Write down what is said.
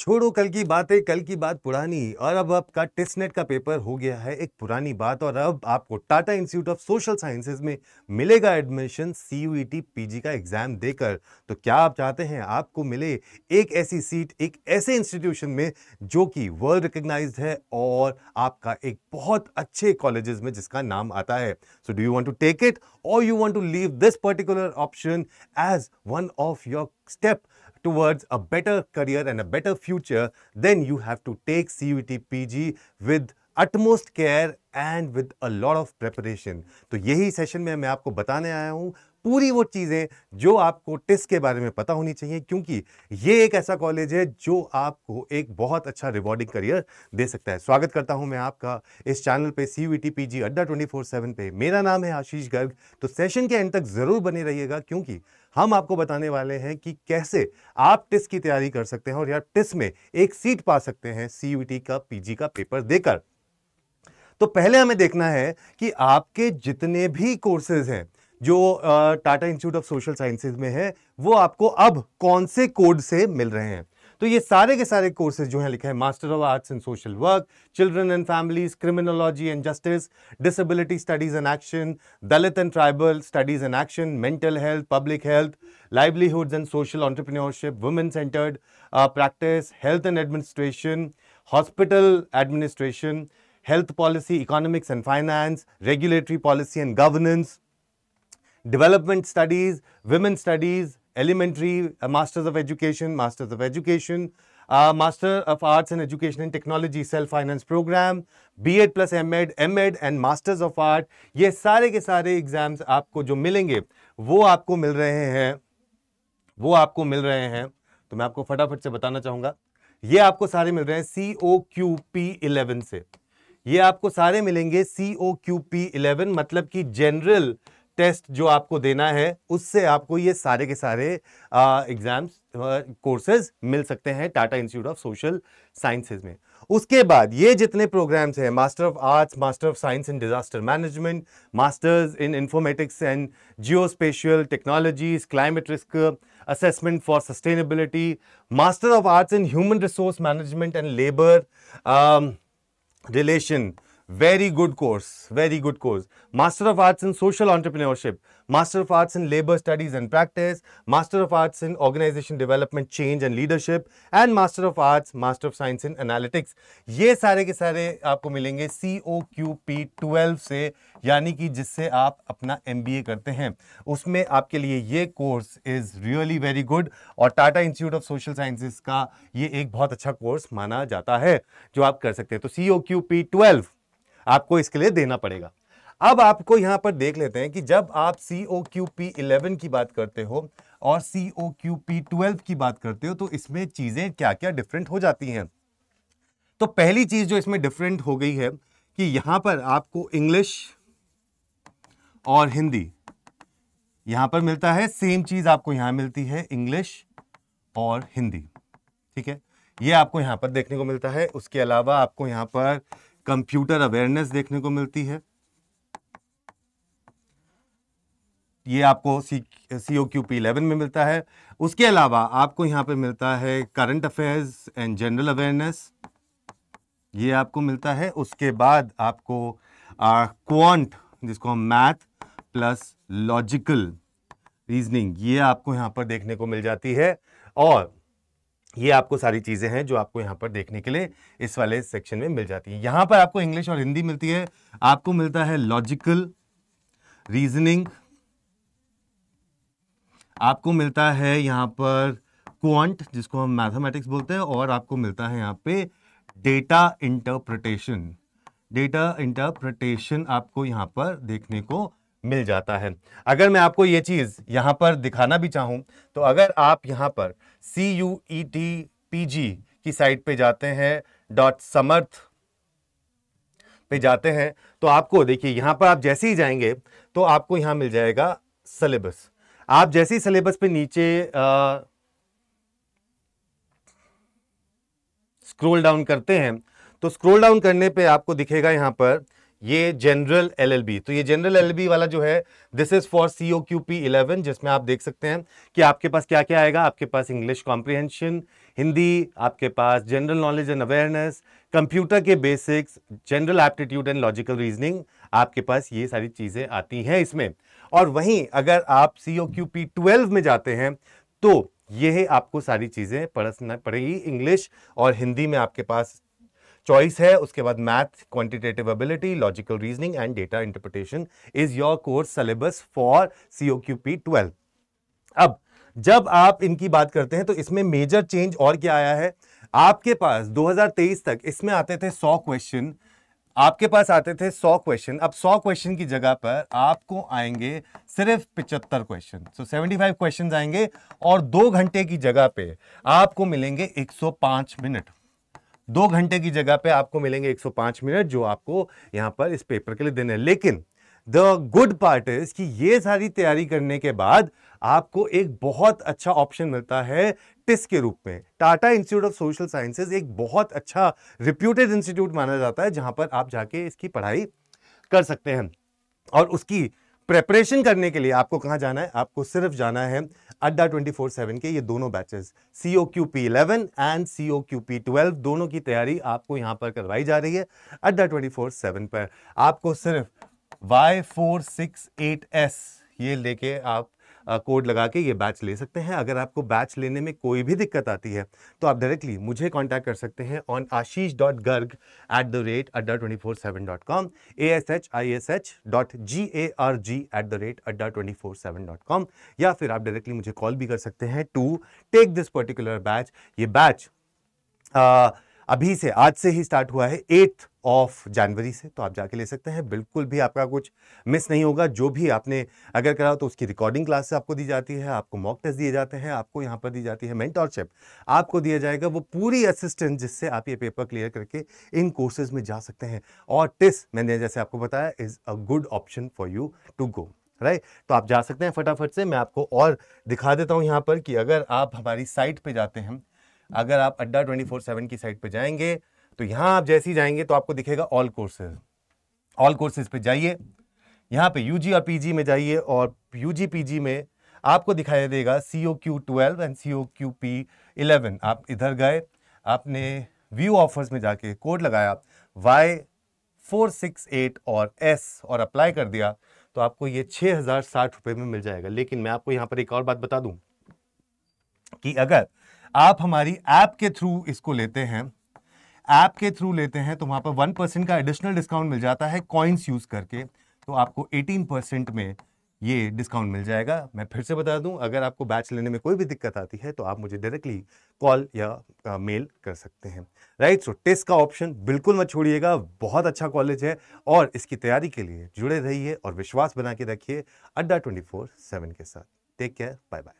छोड़ो कल की बातें कल की बात पुरानी और अब आपका टेस्टनेट का पेपर हो गया है एक पुरानी बात और अब आपको Tata Institute of Social Sciences में मिलेगा एडमिशन सी यू पीजी का एग्जाम देकर तो क्या आप चाहते हैं आपको मिले एक ऐसी सीट एक ऐसे इंस्टीट्यूशन में जो कि वर्ल्ड रिकग्नाइज है और आपका एक बहुत अच्छे कॉलेज में जिसका नाम आता है so do you want to take it और you want to leave this particular option as one of your step towards a better career and a better future, then you have to take CUT PG with utmost care and with a lot of preparation. तो यही session में मैं आपको बताने आया हूँ पूरी वो चीज़ें जो आपको टिस के बारे में पता होनी चाहिए क्योंकि ये एक ऐसा कॉलेज है जो आपको एक बहुत अच्छा रिवॉर्डिंग करियर दे सकता है स्वागत करता हूं मैं आपका इस चैनल पे C V PG Adda twenty four seven पे मेरा नाम है आशीष गर्ग तो सेशन के एंड तक ज़रूर बने रहिएगा क्योंकि हम आपको बताने वाले हैं कि कैसे आप टिस की तैयारी कर सकते हैं और यार टिस में एक सीट पा सकते हैं सी का जी का पेपर देकर तो पहले हमें देखना है कि आपके जितने भी कोर्सेज हैं जो Tata Institute of Social Sciences में है वो आपको अब कौन से कोड से मिल रहे हैं तो ये सारे के सारे कोर्सेज जो हैं लिखे हैं master of arts in social work children and families criminology and justice disability studies and action Dalit and tribal studies and action mental health public health livelihoods and social entrepreneurship women centred practice health and administration hospital administration health policy economics and finance regulatory policy and governance development studies, women studies, elementary, uh, masters of education, masters of education, uh, master of arts in education and technology self-finance program, B.Ed plus M.Ed, M.Ed and masters of art. ये सारे के सारे exams आपको जो मिलेंगे वो आपको मिल रहे हैं वो आपको मिल रहे हैं तो मैं आपको फटाफट से बताना चाहूँगा ये आपको सारे मिल रहे हैं सी ओ क्यू से ये आपको सारे मिलेंगे C O Q P eleven मतलब कि जनरल टेस्ट जो आपको देना है उससे आपको ये सारे के सारे एग्जाम्स कोर्सेज मिल सकते हैं Tata Institute of Social Sciences में उसके बाद ये जितने प्रोग्राम्स हैं master of arts master of science in disaster management masters in informatics and geospatial technologies climate risk assessment for sustainability master of arts in human resource management and labour um, very good course very good course master of arts in social entrepreneurship master of arts in labour studies and practice master of arts in organisation development change and leadership and master of arts master of science in analytics ये सारे के सारे आपको मिलेंगे C O Q P twelve से यानी कि जिससे आप अपना एम बी ए करते हैं उसमें आपके लिए ये course is really very good और Tata Institute of Social Sciences का ये एक बहुत अच्छा कोर्स माना जाता है जो आप कर सकते हैं तो C O Q P twelve आपको इसके लिए देना पड़ेगा अब आपको यहां पर देख लेते हैं कि जब आप C O Q P eleven की बात करते हो और C O Q P twelve की बात करते हो तो इसमें चीज़ें क्या क्या डिफरेंट हो जाती हैं तो पहली चीज़ जो इसमें डिफरेंट हो गई है कि यहां पर आपको इंग्लिश और हिंदी यहां पर मिलता है सेम चीज़ आपको यहां मिलती है इंग्लिश और हिंदी ठीक है ये आपको यहां पर देखने को मिलता है उसके अलावा आपको यहां पर कंप्यूटर अवेयरनेस देखने को मिलती है ये आपको C O Q P eleven में मिलता है उसके अलावा आपको यहां पे मिलता है current affairs and general awareness ये आपको मिलता है उसके बाद आपको क्वांट जिसको हम मैथ प्लस लॉजिकल रीजनिंग ये आपको यहां पर देखने को मिल जाती है और ये आपको सारी चीज़ें हैं जो आपको यहाँ पर देखने के लिए इस वाले सेक्शन में मिल जाती है यहाँ पर आपको इंग्लिश और हिंदी मिलती है आपको मिलता है लॉजिकल रीजनिंग आपको मिलता है यहाँ पर क्वांट जिसको हम मैथमेटिक्स बोलते हैं और आपको मिलता है यहाँ पे डेटा इंटरप्रटेशन डेटा इंटरप्रटेशन आपको यहाँ पर देखने को मिल जाता है अगर मैं आपको ये चीज़ यहाँ पर दिखाना भी चाहूँ तो अगर आप यहाँ पर C U E T P G की साइट पे जाते हैं डॉट समर्थ पे जाते हैं तो आपको देखिए यहाँ पर आप जैसे ही जाएंगे तो आपको यहाँ मिल जाएगा सिलेबस आप जैसे ही सिलेबस पे नीचे आ, स्क्रोल डाउन करते हैं तो स्क्रोल डाउन करने पे आपको दिखेगा यहाँ पर ये जनरल एलएलबी तो ये जनरल एलएलबी वाला जो है this is for C O Q P eleven जिसमें आप देख सकते हैं कि आपके पास क्या क्या आएगा आपके पास इंग्लिश कॉम्प्रिहेंशन हिंदी आपके पास general knowledge and awareness computer के basics general aptitude and logical reasoning आपके पास ये सारी चीज़ें आती हैं इसमें और वहीं अगर आप C O Q P twelve में जाते हैं तो यह आपको सारी चीज़ें पढ़ना पड़ेगी इंग्लिश और हिंदी में आपके पास चॉइस है उसके बाद math quantitative ability logical reasoning and data interpretation is your course syllabus for P twelve अब जब आप इनकी बात करते हैं तो इसमें मेजर चेंज और क्या आया है आपके पास 2023 तक इसमें आते थे 100 क्वेश्चन आपके पास आते थे 100 क्वेश्चन अब 100 क्वेश्चन की जगह पर आपको आएंगे सिर्फ 75 क्वेश्चन सो 75 क्वेश्चन आएंगे और दो घंटे की जगह पे आपको मिलेंगे 105 मिनट दो घंटे की जगह पे आपको मिलेंगे 105 मिनट जो आपको यहाँ पर इस पेपर के लिए देने लेकिन द गुड पार्ट इज कि ये सारी तैयारी करने के बाद आपको एक बहुत अच्छा ऑप्शन मिलता है टिस के रूप में Tata Institute of Social Sciences एक बहुत अच्छा रिप्यूटेड इंस्टीट्यूट माना जाता है जहां पर आप जाके इसकी पढ़ाई कर सकते हैं और उसकी प्रेपरेशन करने के लिए आपको कहाँ जाना है आपको सिर्फ जाना है अड्डा 24/7 के ये दोनों batches C O Q P eleven and C O Q P twelve दोनों की तैयारी आपको यहाँ पर करवाई जा रही है अड्डा 24/7 पर आपको सिर्फ Y four six eight S ये लेके आप कोड लगा के ये बैच ले सकते हैं अगर आपको बैच लेने में कोई भी दिक्कत आती है तो आप डायरेक्टली मुझे कॉन्टैक्ट कर सकते हैं on Ashish dot Garg at the rate Adda twenty four seven dot com A S H I S H dot G A R G at the rate Adda twenty four seven dot com या फिर आप directly मुझे call भी कर सकते हैं to take this particular batch ये batch अभी से आज से ही स्टार्ट हुआ है एट्थ ऑफ जनवरी से तो आप जाके ले सकते हैं बिल्कुल भी आपका कुछ मिस नहीं होगा जो भी आपने अगर करा तो उसकी रिकॉर्डिंग क्लासेस आपको दी जाती है आपको मॉक टेस्ट दिए जाते हैं आपको यहाँ पर दी जाती है मेंटोरशिप आपको दिया जाएगा वो पूरी असिस्टेंस जिससे आप ये पेपर क्लियर करके इन कोर्सेज में जा सकते हैं और टिस मैंने जैसे आपको बताया is a good option for you to go right तो आप जा सकते हैं फटाफट से मैं आपको और दिखा देता हूँ यहाँ पर कि अगर आप हमारी साइट पर जाते हैं अगर आप अड्डा ट्वेंटी फोर सेवन की साइट पर जाएंगे तो यहां आप जैसे ही जाएंगे तो आपको दिखेगा ऑल कोर्सेज ऑल कोर्सेज पे जाइए यहां पे यूजी और पीजी में जाइए और यूजी पीजी में आपको दिखाई देगा C O Q twelve and C O Q P eleven आप इधर गए आपने व्यू ऑफर्स में जाके कोड लगाया वाई फोर सिक्स एट और एस और अप्लाई कर दिया तो आपको ये छः हज़ार साठ रुपये में मिल जाएगा लेकिन मैं आपको यहाँ पर एक और बात बता दूँ कि अगर आप हमारी ऐप के थ्रू इसको लेते हैं ऐप के थ्रू लेते हैं तो वहाँ पर वन परसेंट का एडिशनल डिस्काउंट मिल जाता है कॉइन्स यूज़ करके तो आपको एटीन परसेंट में ये डिस्काउंट मिल जाएगा मैं फिर से बता दूं अगर आपको बैच लेने में कोई भी दिक्कत आती है तो आप मुझे डायरेक्टली कॉल या आ, मेल कर सकते हैं राइट सो टेस्ट का ऑप्शन बिल्कुल मत छोड़िएगा बहुत अच्छा कॉलेज है और इसकी तैयारी के लिए जुड़े रहिए और विश्वास बना के रखिए अड्डा ट्वेंटी फोर सेवन के साथ टेक केयर बाय बाय